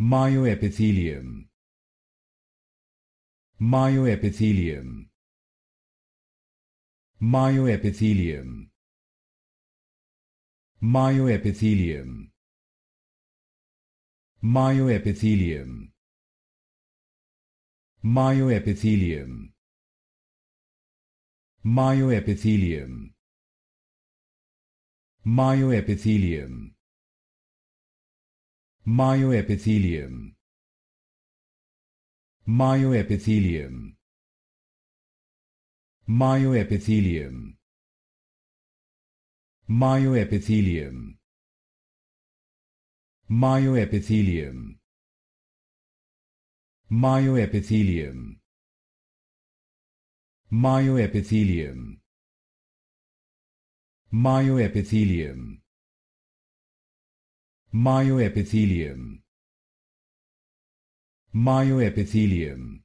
Myoepithelium. Myoepithelium. Myoepithelium. Myoepithelium. Myoepithelium. Myoepithelium. Myoepithelium. Myoepithelium. Myoepithelium. Myoepithelium. Myoepithelium. Myoepithelium. Myoepithelium. Myoepithelium. Myoepithelium. Myoepithelium. Myoepithelium Myoepithelium